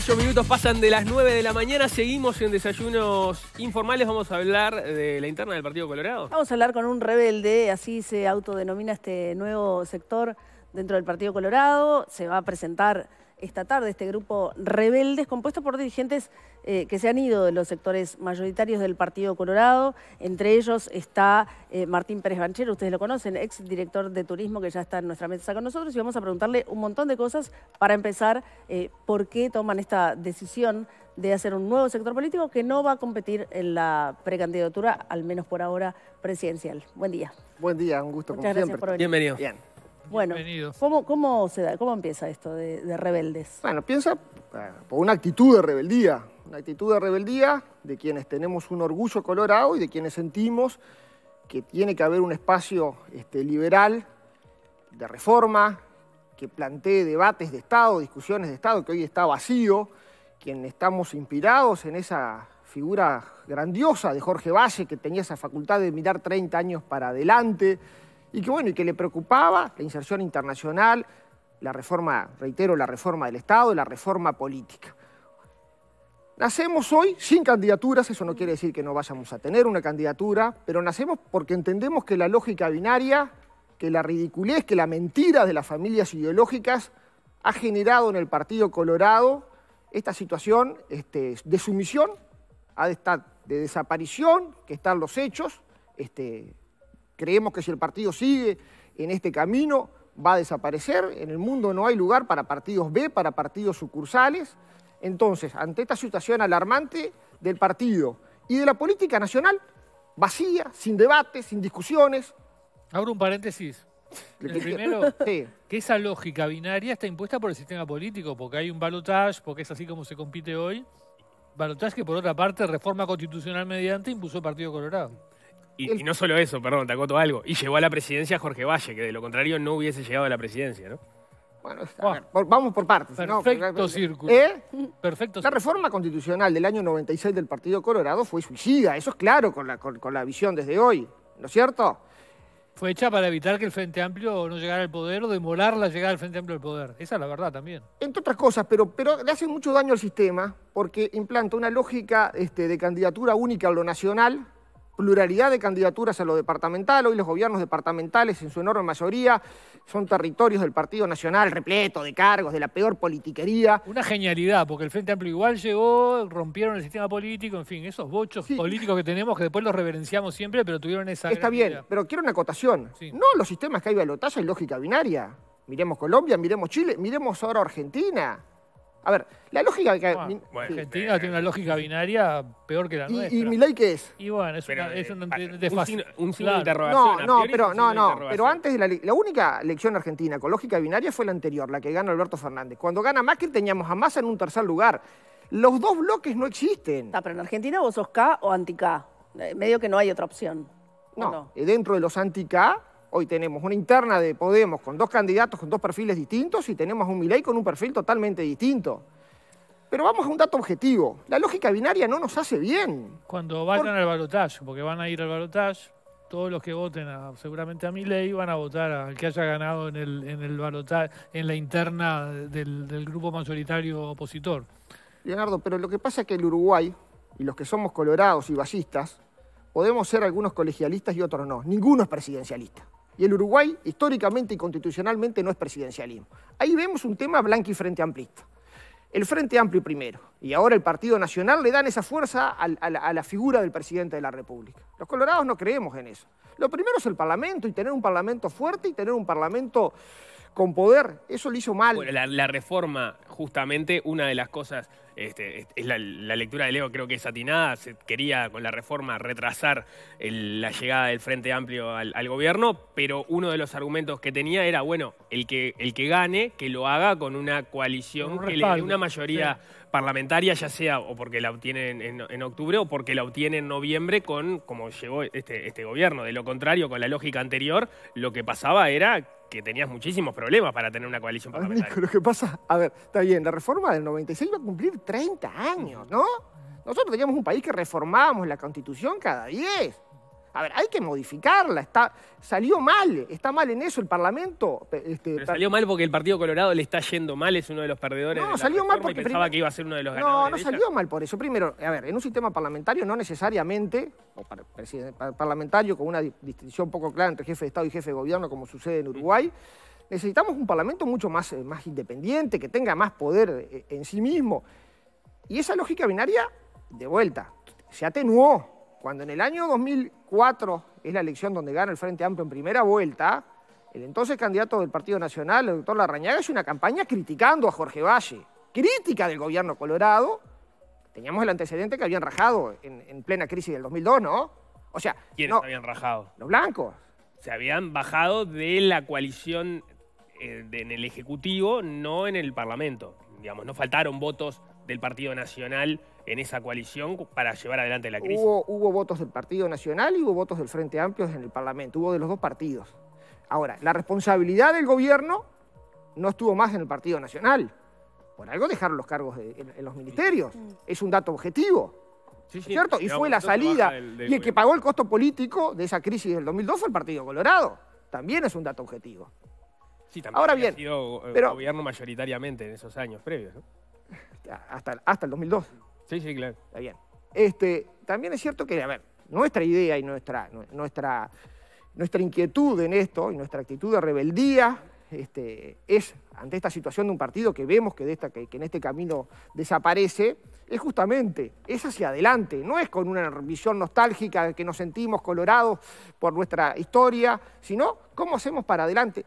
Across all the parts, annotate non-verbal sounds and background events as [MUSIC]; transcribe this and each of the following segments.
Ocho minutos pasan de las nueve de la mañana, seguimos en desayunos informales, vamos a hablar de la interna del Partido Colorado. Vamos a hablar con un rebelde, así se autodenomina este nuevo sector dentro del Partido Colorado, se va a presentar esta tarde este grupo Rebeldes, compuesto por dirigentes eh, que se han ido de los sectores mayoritarios del Partido Colorado. Entre ellos está eh, Martín Pérez Banchero, ustedes lo conocen, ex director de turismo que ya está en nuestra mesa con nosotros y vamos a preguntarle un montón de cosas para empezar eh, por qué toman esta decisión de hacer un nuevo sector político que no va a competir en la precandidatura, al menos por ahora, presidencial. Buen día. Buen día, un gusto como siempre. Bienvenido. Bien. Bueno, ¿cómo, se da, ¿cómo empieza esto de, rebeldes? Bueno, piensa eh, por una actitud de rebeldía, una actitud de rebeldía de quienes tenemos un orgullo colorado y de quienes sentimos que tiene que haber un espacio este, liberal de reforma, que plantee debates de Estado, discusiones de Estado, que hoy está vacío, quienes estamos inspirados en esa figura grandiosa de Jorge Valle, que tenía esa facultad de mirar 30 años para adelante, y que bueno, y que le preocupaba la inserción internacional, la reforma, reitero, la reforma del Estado, la reforma política. Nacemos hoy sin candidaturas, eso no quiere decir que no vayamos a tener una candidatura, pero nacemos porque entendemos que la lógica binaria, que la ridiculez, que la mentira de las familias ideológicas ha generado en el Partido Colorado esta situación este, de sumisión, de desaparición, que están los hechos, este, Creemos que si el partido sigue en este camino, va a desaparecer. En el mundo no hay lugar para partidos B, para partidos sucursales. Entonces, ante esta situación alarmante del partido y de la política nacional, vacía, sin debate, sin discusiones. Abro un paréntesis. primero, [LAUGHS] que esa lógica binaria está impuesta por el sistema político, porque hay un balotage, porque es así como se compite hoy. Balotage que, por otra parte, reforma constitucional mediante impuso el Partido Colorado. Y, no solo eso, perdón, te acoto algo. Y llegó a la presidencia Jorge Valle, que de lo contrario no hubiese llegado a la presidencia, ¿no? Bueno, vamos por partes. Perfecto círculo. ¿eh? Perfecto la reforma constitucional del año 96 del Partido Colorado fue suicida, eso es claro con la, visión desde hoy, ¿no es cierto? Fue hecha para evitar que el Frente Amplio no llegara al poder o demorar la llegada del Frente Amplio al poder. Esa es la verdad también. Entre otras cosas, pero, pero le hace mucho daño al sistema porque implanta una lógica este, de candidatura única a lo nacional pluralidad de candidaturas a lo departamental. Hoy los gobiernos departamentales, en su enorme mayoría, son territorios del Partido Nacional repleto de cargos, de la peor politiquería. Una genialidad, porque el Frente Amplio igual llegó, rompieron el sistema político, en fin, esos bochos políticos que tenemos que después los reverenciamos siempre, pero tuvieron esa... Está bien, pero quiero una acotación. No los sistemas que hay balotaje y lógica binaria. Miremos Colombia, miremos Chile, miremos ahora Argentina. A ver, la lógica ah, Argentina tiene una lógica binaria peor que la nuestra. ¿Y mi ley qué es? Y bueno, es, un, un, interrogación. No, no, pero, no, no. Pero antes de la, la única elección argentina con lógica binaria fue la anterior, la que gana Alberto Fernández. Cuando gana Macri teníamos a Massa en un tercer lugar. Los dos bloques no existen. Ah, pero en Argentina vos sos K o anti-K. Eh, medio que no hay otra opción. No, no? Eh, dentro de los anti-K Hoy tenemos una interna de Podemos con dos candidatos con dos perfiles distintos y tenemos un Milei con un perfil totalmente distinto. Pero vamos a un dato objetivo. La lógica binaria no nos hace bien. Cuando vayan al balotaje, porque van a ir al balotaje, todos los que voten seguramente a Milei van a votar al que haya ganado en el, en en la interna del, grupo mayoritario opositor. Leonardo, pero lo que pasa es que el Uruguay, y los que somos colorados y basistas Podemos ser algunos colegialistas y otros no. Ninguno es presidencialista. Y el Uruguay, históricamente y constitucionalmente, no es presidencialismo. Ahí vemos un tema blanco y frente amplista. El Frente Amplio primero, y ahora el Partido Nacional le dan esa fuerza a la figura del presidente de la República. Los colorados no creemos en eso. Lo primero es el Parlamento y tener un Parlamento fuerte y tener un Parlamento con poder. Eso le hizo mal. la, reforma, justamente, una de las cosas, este, este, es la, lectura de Leo creo que es atinada, se quería con la reforma retrasar la llegada del Frente Amplio al, gobierno, pero uno de los argumentos que tenía era, bueno, el que, el que gane, que lo haga con una coalición, una mayoría parlamentaria, ya sea o porque la obtienen en, octubre o porque la obtiene en noviembre con, como llegó este, este gobierno. De lo contrario, con la lógica anterior, lo que pasaba era que tenías muchísimos problemas para tener una coalición parlamentaria. lo que pasa, a ver, está bien, la reforma del 96 va a cumplir 30 años, ¿no? Nosotros teníamos un país que reformábamos la constitución cada 10. A ver, hay que modificarla. Está, salió mal, está mal en eso el Parlamento. Este, salió mal porque el Partido Colorado le está yendo mal, es uno de los perdedores. No, salió mal porque. Pensaba que iba a ser uno de los ganadores. No, no salió mal por eso. Primero, a ver, en un sistema parlamentario no necesariamente, o parlamentario con una distinción poco clara entre jefe de Estado y jefe de gobierno, como sucede en mm. Uruguay. Necesitamos un parlamento mucho más, eh, más independiente, que tenga más poder eh, en sí mismo. Y esa lógica binaria, de vuelta, se atenuó cuando en el año 2004 es la elección donde gana el Frente Amplio en primera vuelta, el entonces candidato del Partido Nacional, el doctor Larrañaga, hizo una campaña criticando a Jorge Valle, crítica del gobierno colorado. Teníamos el antecedente que habían rajado en, plena crisis del 2002, ¿no? O sea, ¿quiénes no, habían rajado? Los blancos. Se habían bajado de la coalición eh, en el Ejecutivo, no en el Parlamento. Digamos, no faltaron votos del Partido Nacional en esa coalición para llevar adelante la crisis. Hubo, votos del Partido Nacional y hubo votos del Frente Amplio en el Parlamento, hubo de los dos partidos. Ahora, la responsabilidad del gobierno no estuvo más en el Partido Nacional. Por algo dejaron los cargos en, los ministerios. Mm. Es un dato objetivo. Sí, ¿Cierto? Y fue la salida. y el que pagó el costo político de esa crisis del 2002 fue el Partido Colorado. También es un dato objetivo. Ahora bien, ha sido eh, pero, gobierno mayoritariamente en esos años previos. [LAUGHS] Hasta, hasta el 2002. Sí, sí, claro. Está bien. Este, también es cierto que, a ver, nuestra idea y nuestra, nuestra, nuestra inquietud en esto y nuestra actitud de rebeldía este, es ante esta situación de un partido que vemos que, que, en este camino desaparece, es justamente, es hacia adelante, no es con una visión nostálgica de que nos sentimos colorados por nuestra historia, sino cómo hacemos para adelante.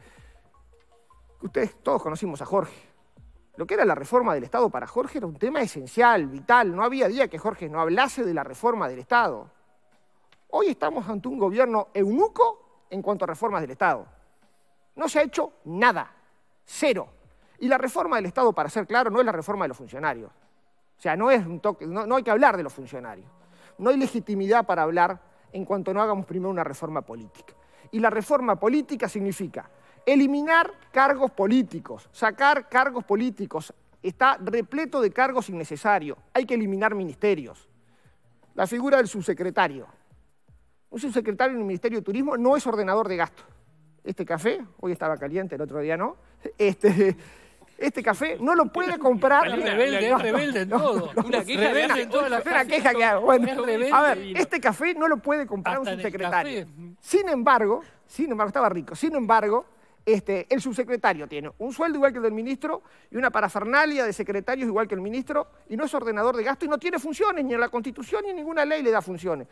Ustedes todos conocimos a Jorge, lo que era la reforma del Estado para Jorge era un tema esencial, vital. No había día que Jorge no hablase de la reforma del Estado. Hoy estamos ante un gobierno eunuco en cuanto a reformas del Estado. No se ha hecho nada, cero. Y la reforma del Estado, para ser claro, no es la reforma de los funcionarios. O sea, no, es un toque, no, hay que hablar de los funcionarios. No hay legitimidad para hablar en cuanto no hagamos primero una reforma política. Y la reforma política significa Eliminar cargos políticos, sacar cargos políticos, está repleto de cargos innecesarios. Hay que eliminar ministerios. La figura del subsecretario. Un subsecretario en el Ministerio de Turismo no es ordenador de gasto. Este café, hoy estaba caliente, el otro día no, este, este café no lo puede comprar. Es rebelde, en todo. la queja que hago. a ver, este café no lo puede comprar un subsecretario. Sin embargo, sin embargo, estaba rico, sin embargo, este, el subsecretario tiene un sueldo igual que el del ministro y una parafernalia de secretarios igual que el ministro y no es ordenador de gasto y no tiene funciones, ni en la Constitución ni ninguna ley le da funciones.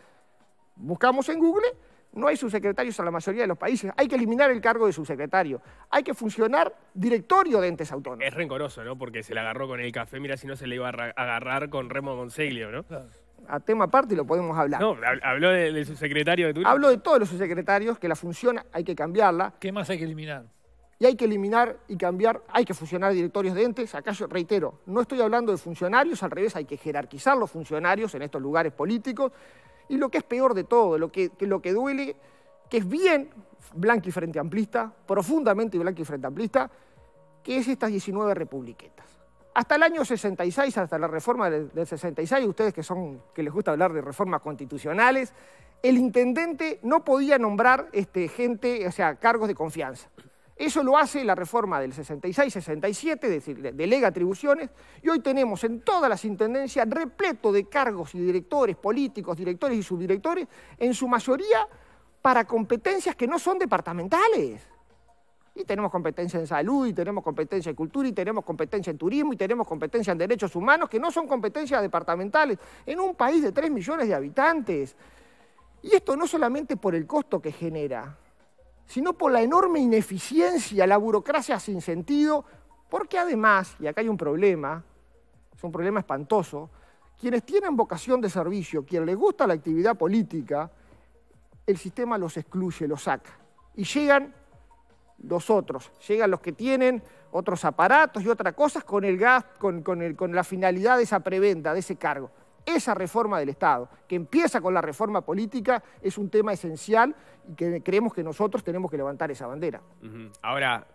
Buscamos en Google, no hay subsecretarios en la mayoría de los países. Hay que eliminar el cargo de subsecretario. Hay que funcionar directorio de entes autónomos. Es rencoroso, ¿no? Porque se le agarró con el café, mira si no se le iba a agarrar con Remo Monseglio, ¿no? a tema aparte lo podemos hablar. No, habló del de subsecretario de Turismo. Habló de todos los subsecretarios, que la función hay que cambiarla. ¿Qué más hay que eliminar? Y hay que eliminar y cambiar, hay que fusionar directorios de entes. Acá yo reitero, no estoy hablando de funcionarios, al revés, hay que jerarquizar los funcionarios en estos lugares políticos. Y lo que es peor de todo, lo que, lo que duele, que es bien y frente amplista, profundamente y frente amplista, que es estas 19 republiquetas. Hasta el año 66, hasta la reforma del, 66, ustedes que, son, que les gusta hablar de reformas constitucionales, el intendente no podía nombrar este, gente, o sea, cargos de confianza. Eso lo hace la reforma del 66-67, decir, delega atribuciones, y hoy tenemos en todas las intendencias repleto de cargos y directores, políticos, directores y subdirectores, en su mayoría para competencias que no son departamentales. Y tenemos competencia en salud, y tenemos competencia en cultura, y tenemos competencia en turismo, y tenemos competencia en derechos humanos, que no son competencias departamentales, en un país de 3 millones de habitantes. Y esto no solamente por el costo que genera, sino por la enorme ineficiencia, la burocracia sin sentido, porque además, y acá hay un problema, es un problema espantoso, quienes tienen vocación de servicio, quien les gusta la actividad política, el sistema los excluye, los saca. Y llegan los otros. Llegan los que tienen otros aparatos y otras cosas con, el gas, con, la finalidad de esa preventa, de ese cargo. Esa reforma del Estado, que empieza con la reforma política, es un tema esencial y que creemos que nosotros tenemos que levantar esa bandera. Ahora,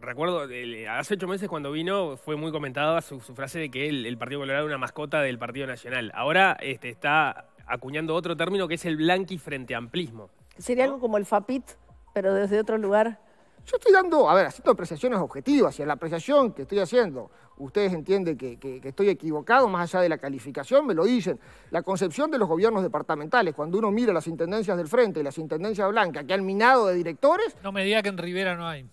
recuerdo, hace ocho meses cuando vino fue muy comentada su, frase de que el, Partido Colorado era una mascota del Partido Nacional. Ahora este, está acuñando otro término que es el blanqui frente amplismo. Sería algo como el FAPIT pero desde otro lugar. Yo estoy dando, a ver, haciendo apreciaciones objetivas y en la apreciación que estoy haciendo, ustedes entienden que, que, estoy equivocado, más allá de la calificación, me lo dicen. La concepción de los gobiernos departamentales, cuando uno mira las intendencias del frente y las intendencias blancas que han minado de directores. No me diga que en Rivera no hay.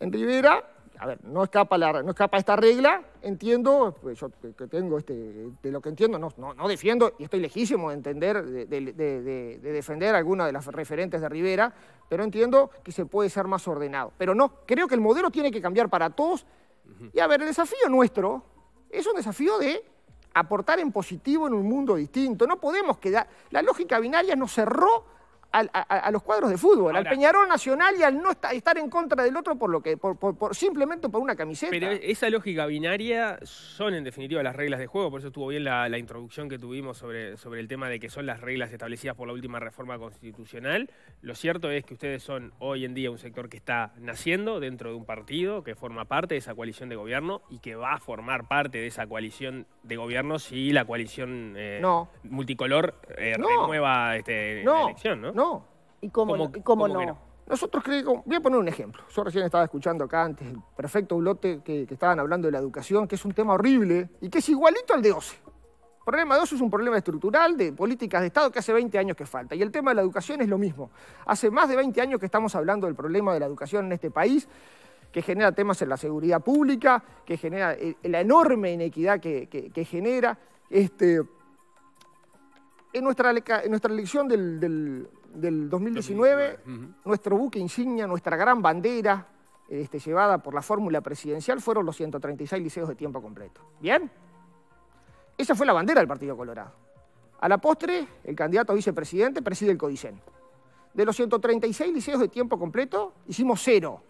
En Rivera a ver, no escapa, no escapa esta regla, entiendo, pues, yo que tengo este, de lo que entiendo, no, no, defiendo, y estoy lejísimo de entender, de, defender alguna de las referentes de Rivera, pero entiendo que se puede ser más ordenado. Pero no, creo que el modelo tiene que cambiar para todos. Y a ver, el desafío nuestro es un desafío de aportar en positivo en un mundo distinto. No podemos quedar, la lógica binaria nos cerró a, los cuadros de fútbol, al Peñarol Nacional y al no estar en contra del otro por lo que, por, simplemente por una camiseta. Pero e, esa lógica binaria son en definitiva las reglas de juego, por eso estuvo bien la, introducción que tuvimos sobre, sobre el tema de que son las reglas establecidas por la última reforma constitucional. Lo cierto es que ustedes son hoy en día un sector que está naciendo dentro de un partido, que forma parte de esa coalición de gobierno y que va a formar parte de esa coalición de gobierno si la coalición eh, multicolor eh, renueva este, elección, ¿no? ¿Y cómo, no? Nosotros creemos, voy a poner un ejemplo. Yo recién estaba escuchando acá antes el perfecto Ulote que, estaban hablando de la educación, que es un tema horrible y que es igualito al de OCE. El problema de OCE es un problema estructural de políticas de Estado que hace 20 años que falta. Y el tema de la educación es lo mismo. Hace más de 20 años que estamos hablando del problema de la educación en este país que genera temas en la seguridad pública, que genera eh, la enorme inequidad que, genera. Este, en, nuestra, nuestra elección del, del 2019, nuestro buque insignia, nuestra gran bandera este, llevada por la fórmula presidencial fueron los 136 liceos de tiempo completo. ¿Bien? Esa fue la bandera del Partido Colorado. A la postre, el candidato a vicepresidente preside el CODICEN. De los 136 liceos de tiempo completo, hicimos cero.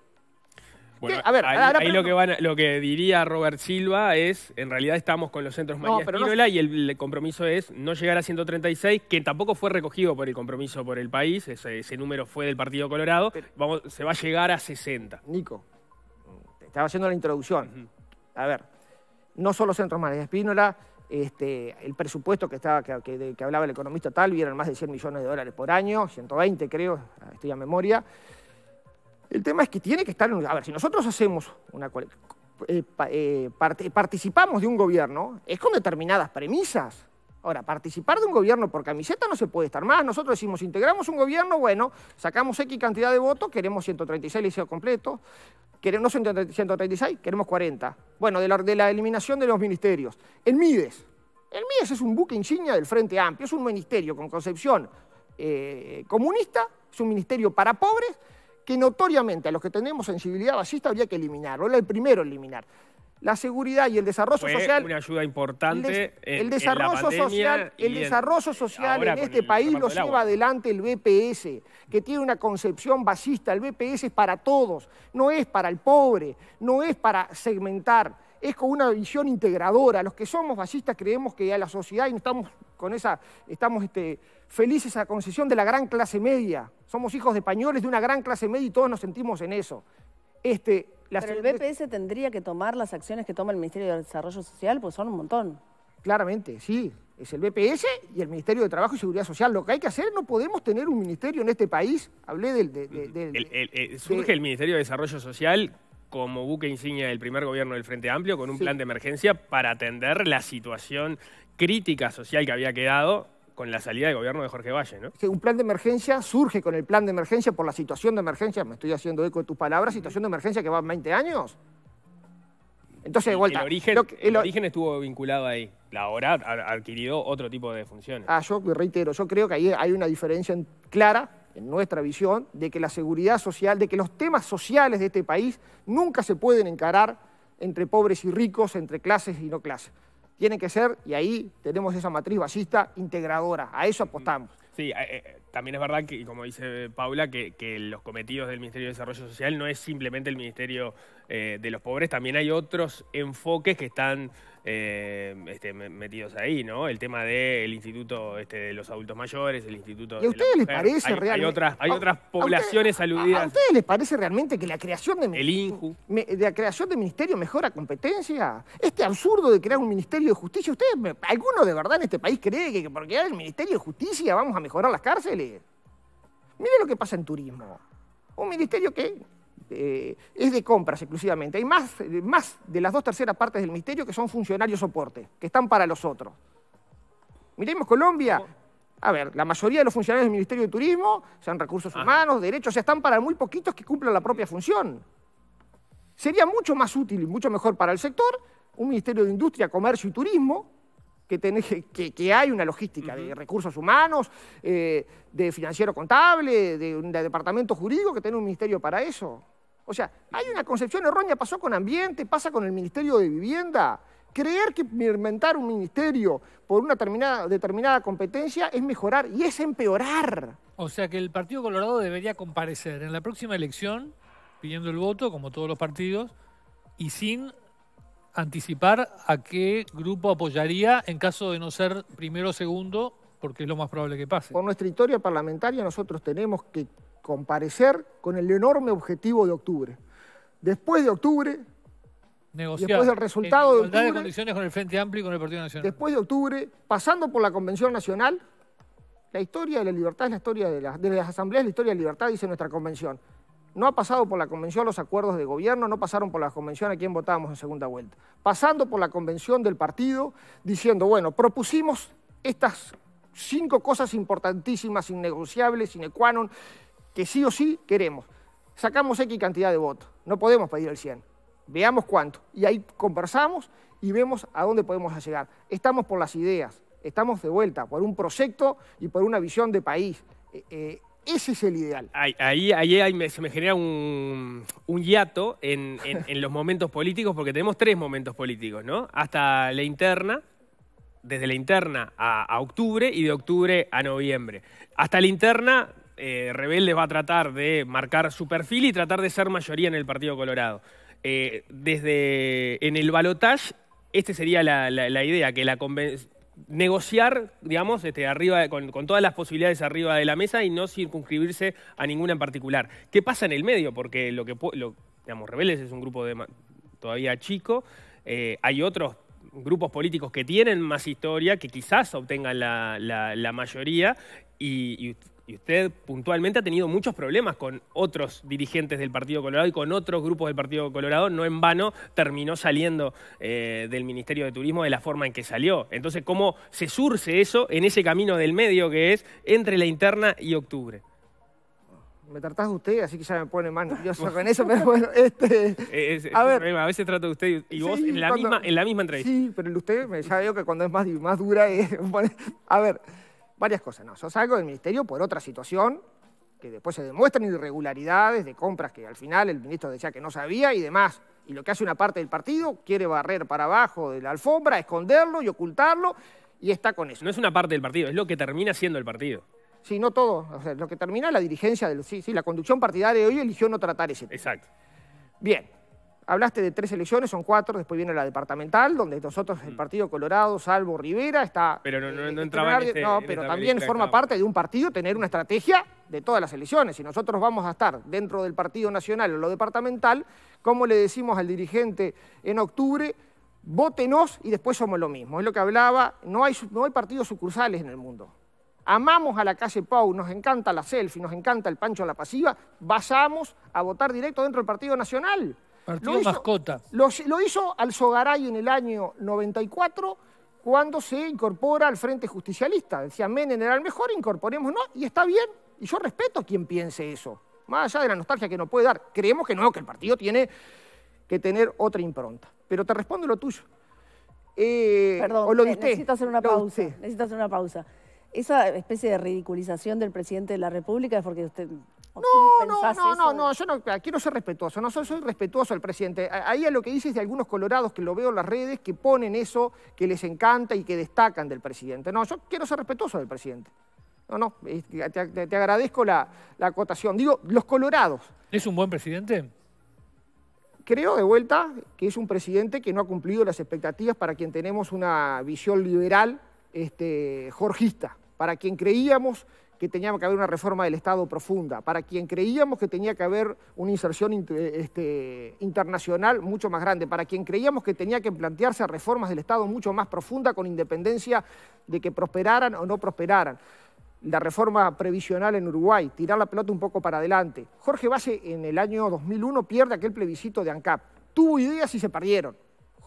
Bueno, a ver, ahí, lo, que lo que diría Robert Silva es, en realidad estamos con los centros María Espínola y el, compromiso es no llegar a 136, que tampoco fue recogido por el compromiso por el país, ese, número fue del Partido Colorado, Vamos, se va a llegar a 60. Nico, te estaba haciendo la introducción. A ver, no solo centros María Espínola, este, el presupuesto que, estaba, hablaba el economista Tal vieron más de 100 millones de dólares por año, 120 creo, estoy a memoria. El tema es que tiene que estar en... A ver, si nosotros hacemos una... Eh, eh, participamos de un gobierno, es con determinadas premisas. Ahora, participar de un gobierno por camiseta no se puede estar más. Nosotros decimos, integramos un gobierno, bueno, sacamos X cantidad de votos, queremos 136 liceos completos, queremos, no 136, queremos 40. Bueno, de la, eliminación de los ministerios. El MIDES. El MIDES es un buque insignia del Frente Amplio, es un ministerio con concepción eh, comunista, es un ministerio para pobres que notoriamente a los que tenemos sensibilidad basista habría que eliminarlo, era el primero eliminar. La seguridad y el desarrollo social. Una ayuda importante. El, desarrollo social, este el desarrollo social en este país lo lleva adelante el BPS, que tiene una concepción basista. El BPS es para todos, no es para el pobre, no es para segmentar es con una visión integradora. Los que somos fascistas creemos que a la sociedad, y estamos con esa, estamos este, felices a concesión de la gran clase media. Somos hijos de españoles de una gran clase media y todos nos sentimos en eso. Este, Pero el BPS tendría que tomar las acciones que toma el Ministerio de Desarrollo Social, pues son un montón. Claramente, sí. Es el BPS y el Ministerio de Trabajo y Seguridad Social. Lo que hay que hacer, no podemos tener un ministerio en este país. Hablé del... surge el Ministerio de Desarrollo Social como buque insignia del primer gobierno del Frente Amplio con un plan de emergencia para atender la situación crítica social que había quedado con la salida del gobierno de Jorge Valle, ¿no? un plan de emergencia surge con el plan de emergencia por la situación de emergencia, me estoy haciendo eco de tus palabras, situación de emergencia que va 20 años. Entonces, de vuelta. El origen, el, origen estuvo vinculado ahí. La hora ha adquirido otro tipo de funciones. Ah, yo reitero, yo creo que ahí hay una diferencia clara en nuestra visión, de que la seguridad social, de que los temas sociales de este país nunca se pueden encarar entre pobres y ricos, entre clases y no clases. Tiene que ser, y ahí tenemos esa matriz basista integradora, a eso apostamos. Sí, eh, eh, también es verdad que, como dice Paula, que, los cometidos del Ministerio de Desarrollo Social no es simplemente el Ministerio eh, de los pobres, también hay otros enfoques que están eh, este, metidos ahí, ¿no? El tema del instituto este, de los adultos mayores, el instituto. ¿Y a ustedes les parece realmente? Hay otras, hay otras poblaciones aludidas. ¿A ustedes les parece realmente que la creación de el INJU. de la creación de ministerio mejora competencia? Este absurdo de crear un ministerio de justicia, ¿ustedes, alguno de verdad en este país cree que porque hay el ministerio de justicia vamos a mejorar las cárceles? Mire lo que pasa en turismo. Un ministerio que eh, es de compras exclusivamente. Hay más, más de las dos terceras partes del ministerio que son funcionarios soporte, que están para los otros. Miremos Colombia. A ver, la mayoría de los funcionarios del Ministerio de Turismo sean recursos ah. humanos, derechos, o sea, están para muy poquitos que cumplan la propia función. Sería mucho más útil y mucho mejor para el sector un Ministerio de Industria, Comercio y Turismo que, que, hay una logística de recursos humanos, eh, de financiero contable, de departamento jurídico que tiene un ministerio para eso. O sea, hay una concepción errónea, pasó con ambiente, pasa con el Ministerio de Vivienda. Creer que inventar un ministerio por una determinada, determinada competencia es mejorar y es empeorar. O sea que el Partido Colorado debería comparecer en la próxima elección pidiendo el voto, como todos los partidos, y sin anticipar a qué grupo apoyaría en caso de no ser primero o segundo, porque es lo más probable que pase. Por nuestra historia parlamentaria nosotros tenemos que comparecer con el enorme objetivo de octubre. Después de octubre, Negociar, después del resultado de octubre, condiciones con el Frente Amplio con Después de octubre, pasando por la Convención Nacional, la historia de la libertad es la historia de, la, de las asambleas, la historia de la libertad, dice nuestra convención. No ha pasado por la convención los acuerdos de gobierno, no pasaron por la convención a quien votábamos en segunda vuelta. Pasando por la convención del partido, diciendo, bueno, propusimos estas cinco cosas importantísimas, innegociables, sine qua non, que sí o sí queremos. Sacamos X cantidad de votos, no podemos pedir el 100, veamos cuánto. Y ahí conversamos y vemos a dónde podemos llegar. Estamos por las ideas, estamos de vuelta, por un proyecto y por una visión de país. Eh, eh, ese es el ideal. Ahí, ahí, ahí se me genera un, un hiato en, los momentos políticos, porque tenemos tres momentos políticos, ¿no? Hasta la interna, desde la interna a, octubre y de octubre a noviembre. Hasta la interna eh, Rebeldes va a tratar de marcar su perfil y tratar de ser mayoría en el Partido Colorado. Eh, desde en el balotage, esta sería la, idea, que la negociar, digamos, este, arriba, con, todas las posibilidades arriba de la mesa y no circunscribirse a ninguna en particular. ¿Qué pasa en el medio? Porque lo que, lo, digamos, Rebeldes es un grupo todavía chico, eh, hay otros grupos políticos que tienen más historia, que quizás obtengan la, mayoría, y, y usted puntualmente ha tenido muchos problemas con otros dirigentes del Partido Colorado y con otros grupos del Partido Colorado, no en vano terminó saliendo eh, del Ministerio de Turismo de la forma en que salió. Entonces, ¿cómo se surce eso en ese camino del medio que es entre la interna y octubre? Me tratás usted, así que ya me pone más nervioso [LAUGHS] con eso, pero bueno, este... a, ver, a veces trato de usted y vos en, la misma, en la misma entrevista. Sí, pero el usted ya veo que cuando es más, más dura es... [LAUGHS] a ver varias cosas. No, yo salgo del ministerio por otra situación, que después se demuestran irregularidades de compras que al final el ministro decía que no sabía y demás. Y lo que hace una parte del partido quiere barrer para abajo de la alfombra, esconderlo y ocultarlo, y está con eso. No es una parte del partido, es lo que termina siendo el partido. Sí, no todo. O sea, lo que termina la dirigencia, del, sí, sí, la conducción partidaria de hoy eligió no tratar ese tema. Exacto. Bien, Hablaste de tres elecciones, son cuatro, después viene la departamental, donde nosotros, el mm. Partido Colorado, salvo Rivera, está... Pero no, eh, entraba en este- No, pero también forma parte de un partido tener una estrategia de todas las elecciones. Si nosotros vamos a estar dentro del Partido Nacional o lo departamental, como le decimos al dirigente en octubre? Vótenos y después somos lo mismo. Es lo que hablaba, no hay, no hay partidos sucursales en el mundo. Amamos a la calle Pau, nos encanta la selfie, nos encanta el pancho a la pasiva, vayamos a votar directo dentro del Partido Nacional. Partido mascota. Lo, hizo Alzogaray en el año 94 cuando se incorpora al Frente Justicialista. Decía Menem era el mejor, no y está bien. Y yo respeto a quien piense eso. Más allá de la nostalgia que nos puede dar, creemos que no, que el partido tiene que tener otra impronta. Pero te respondo lo tuyo. Eh, Perdón, necesito hacer una pausa. Necesito hacer una pausa. Esa especie de ridiculización del presidente de la República es porque usted no, no, no, no, no, yo no, quiero ser respetuoso, no soy, soy respetuoso al presidente. Ahí a lo que dices de algunos colorados que lo veo en las redes que ponen eso que les encanta y que destacan del presidente. No, yo quiero ser respetuoso del presidente. No, no, eh, te, agradezco la, acotación. Digo, los colorados. ¿Es un buen presidente? creo de vuelta que es un presidente que no ha cumplido las expectativas para quien tenemos una visión liberal este, jorgista, para quien creíamos que tenía que haber una reforma del Estado profunda, para quien creíamos que tenía que haber una inserción este, internacional mucho más grande, para quien creíamos que tenía que plantearse reformas del Estado mucho más profunda con independencia de que prosperaran o no prosperaran. La reforma previsional en Uruguay, tirar la pelota un poco para adelante. Jorge Base en el año 2001 pierde aquel plebiscito de ANCAP. Tuvo ideas y se perdieron.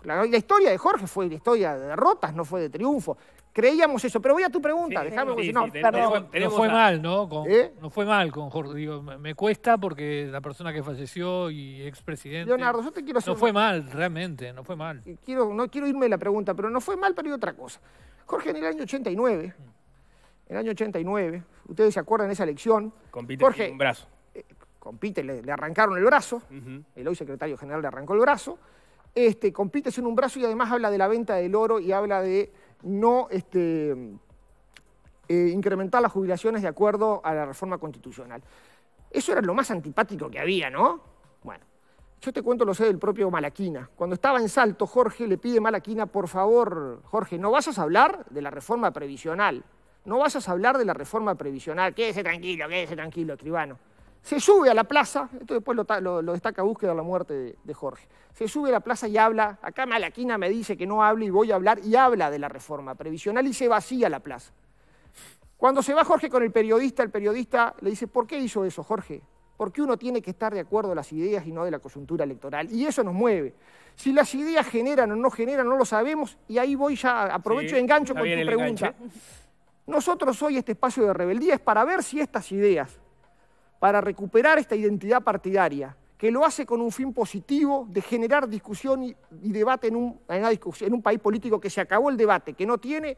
La, historia de Jorge fue la historia de derrotas, no fue de triunfo creíamos eso. Pero voy a tu pregunta, déjame, no, No, fue mal, ¿no? ¿Eh? No fue mal con Jorge. me cuesta porque la persona que falleció y expresidente. Leonardo, yo te quiero hacer... No fue mal, realmente, no fue mal. Quiero, no quiero irme de la pregunta, pero no fue mal, pero hay otra cosa. Jorge, en el año 89, en el año 89, ustedes se acuerdan de esa elección. Compite Jorge, un brazo. Eh, compite, le, arrancaron el brazo, el hoy secretario general le arrancó el brazo. Este, compite un brazo y además habla de la venta del oro y habla de no este, eh, incrementar las jubilaciones de acuerdo a la reforma constitucional. Eso era lo más antipático que había, ¿no? Bueno, yo te cuento lo sé del propio Malaquina. Cuando estaba en Salto, Jorge le pide a Malaquina, por favor, Jorge, no vas a hablar de la reforma previsional. No vas a hablar de la reforma previsional. Quédese tranquilo, quédese tranquilo, escribano. Se sube a la plaza, esto después lo, lo, destaca Búsqueda de la muerte de, Jorge. Se sube a la plaza y habla, acá Malaquina me dice que no hable y voy a hablar, y habla de la reforma previsional y se vacía la plaza. Cuando se va Jorge con el periodista, el periodista le dice, ¿por qué hizo eso, Jorge? Porque uno tiene que estar de acuerdo a las ideas y no de la coyuntura electoral. Y eso nos mueve. Si las ideas generan o no generan, no lo sabemos. Y ahí voy ya, aprovecho y engancho con tu pregunta. Nosotros hoy este espacio de rebeldía es para ver si estas ideas para recuperar esta identidad partidaria, que lo hace con un fin positivo de generar discusión y, debate en un, país político que se acabó el debate, que no tiene,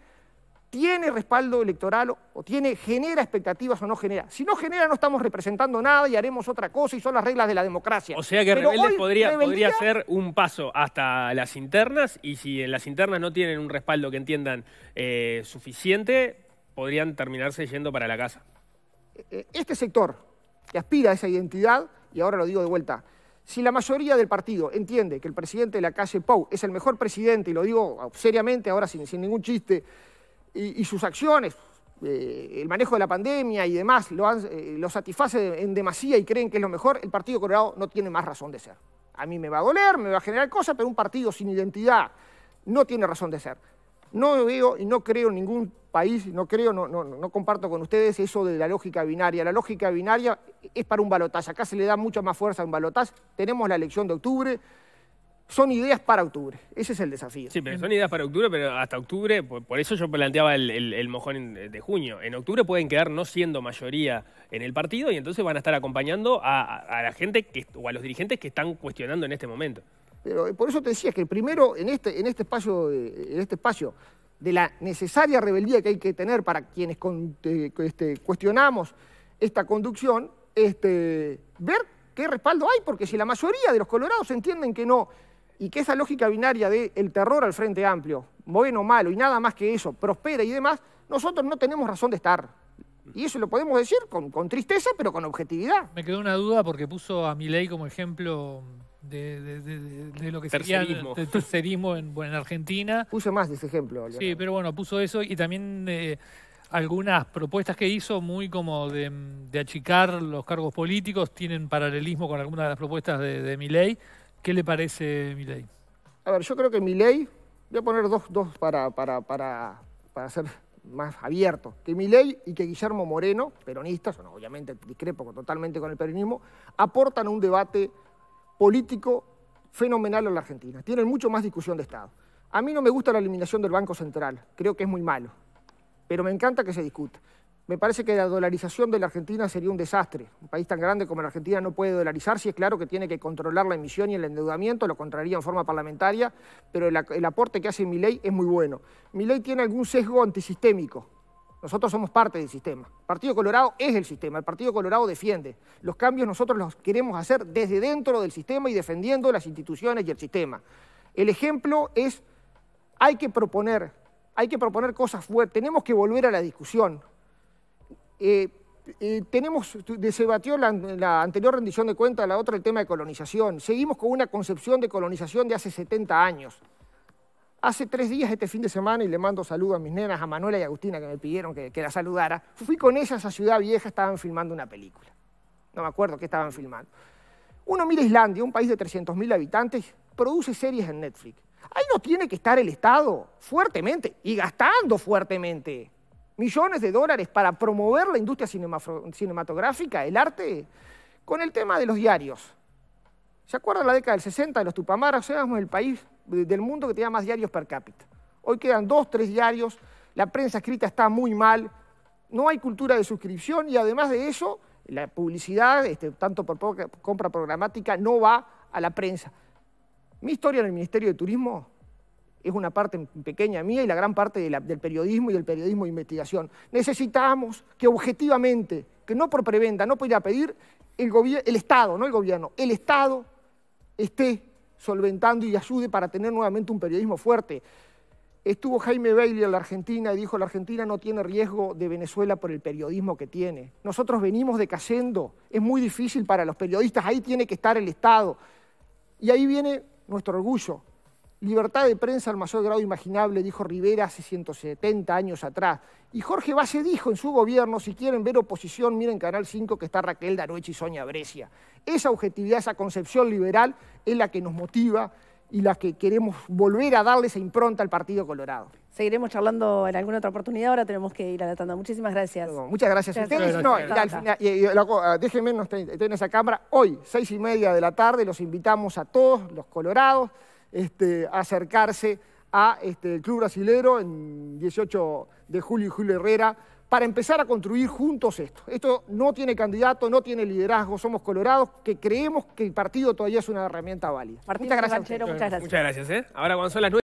tiene respaldo electoral o, tiene, genera expectativas o no genera. Si no genera no estamos representando nada y haremos otra cosa y son las reglas de la democracia. O sea que podría, ser un paso hasta las internas y si en las internas no tienen un respaldo que entiendan eh, suficiente, podrían terminarse yendo para la casa. Eh, eh, este sector, que aspira a esa identidad, y ahora lo digo de vuelta, si la mayoría del partido entiende que el presidente de la calle Pau es el mejor presidente, y lo digo seriamente ahora sin, ningún chiste, y, sus acciones, eh, el manejo de la pandemia y demás, lo, eh, lo satisface en demasía y creen que es lo mejor, el Partido Colorado no tiene más razón de ser. A mí me va a doler, me va a generar cosas, pero un partido sin identidad no tiene razón de ser. No veo y no creo en ningún país, no creo, no, comparto con ustedes eso de la lógica binaria. La lógica binaria es para un balotaje. Acá se le da mucha más fuerza a un balotaje. Tenemos la elección de octubre. Son ideas para octubre. Ese es el desafío. Sí, pero son ideas para octubre, pero hasta octubre, por, eso yo planteaba el, mojón de junio. En octubre pueden quedar no siendo mayoría en el partido y entonces van a estar acompañando a, la gente que, o a los dirigentes que están cuestionando en este momento. Pero eh, por eso te decía que primero en este, en este, espacio, en este espacio de la necesaria rebeldía que hay que tener para quienes este, cuestionamos esta conducción, este, ver qué respaldo hay, porque si la mayoría de los colorados entienden que no, y que esa lógica binaria del el terror al Frente Amplio, bueno o malo, y nada más que eso, prospera y demás, nosotros no tenemos razón de estar. Y eso lo podemos decir con, tristeza, pero con objetividad. Me quedó una duda porque puso a ley como ejemplo de, lo que tercerismo. sería tercerismo en, Argentina. Puso más de ese ejemplo. Sí, pero bueno, puso eso y también eh, algunas propuestas que hizo muy como de, achicar los cargos políticos tienen paralelismo con algunas de las propuestas de, Miley. ¿Qué le parece Miley? A ver, yo creo que Miley, voy a poner dos, dos para, para, para, para ser más abierto, que Miley y que Guillermo Moreno, peronistas, obviamente discrepo totalmente con el peronismo, aportan un debate político fenomenal en la Argentina. Tienen mucho más discusión de Estado. A mí no me gusta la eliminación del Banco Central, creo que es muy malo, pero me encanta que se discuta. Me parece que la dolarización de la Argentina sería un desastre. Un país tan grande como la Argentina no puede dolarizar, si es claro que tiene que controlar la emisión y el endeudamiento, lo contraría en forma parlamentaria, pero el, el aporte que hace mi ley es muy bueno. Mi ley tiene algún sesgo antisistémico, nosotros somos parte del sistema. El Partido Colorado es el sistema, el Partido Colorado defiende. Los cambios nosotros los queremos hacer desde dentro del sistema y defendiendo las instituciones y el sistema. El ejemplo es, hay que proponer, hay que proponer cosas fuertes, tenemos que volver a la discusión. Eh, eh, tenemos, se batió la, anterior rendición de cuentas, la otra el tema de colonización. Seguimos con una concepción de colonización de hace 70 años. Hace tres días, este fin de semana, y le mando saludos a mis nenas, a Manuela y Agustina, que me pidieron que, la saludara, fui con ellas a Ciudad Vieja, estaban filmando una película. No me acuerdo qué estaban filmando. Uno mira Islandia, un país de 300.000 habitantes, produce series en Netflix. Ahí no tiene que estar el Estado fuertemente y gastando fuertemente millones de dólares para promover la industria cinematográfica, el arte, con el tema de los diarios. ¿Se acuerdan la década del 60 de los sea, Éramos el país del mundo que tenía más diarios per cápita. Hoy quedan dos, tres diarios, la prensa escrita está muy mal, no hay cultura de suscripción y además de eso, la publicidad, este, tanto por compra programática, no va a la prensa. Mi historia en el Ministerio de Turismo es una parte pequeña mía y la gran parte del periodismo y del periodismo de investigación. Necesitamos que objetivamente, que no por preventa, no por pedir, el Estado, no el gobierno, el Estado esté solventando y ayude para tener nuevamente un periodismo fuerte. Estuvo Jaime Bailey en la Argentina y dijo, la Argentina no tiene riesgo de Venezuela por el periodismo que tiene. Nosotros venimos decayendo, es muy difícil para los periodistas, ahí tiene que estar el Estado. Y ahí viene nuestro orgullo. Libertad de prensa al mayor grado imaginable, dijo Rivera hace 170 años atrás. Y Jorge Valle dijo en su gobierno, si quieren ver oposición, miren Canal 5 que está Raquel Daroche y Sonia Brescia. Esa objetividad, esa concepción liberal es la que nos motiva y la que queremos volver a darle esa impronta al Partido Colorado. Seguiremos charlando en alguna otra oportunidad, ahora tenemos que ir a la tanda. Muchísimas gracias. muchas gracias, a ustedes. déjenme, en esa cámara, hoy, seis y media de la tarde, los invitamos a todos los colorados. Este, acercarse al este, Club Brasilero en 18 de julio y Julio Herrera para empezar a construir juntos esto. Esto no tiene candidato, no tiene liderazgo, somos colorados que creemos que el partido todavía es una herramienta válida. muchas gracias. muchas gracias. ¿eh? Ahora cuando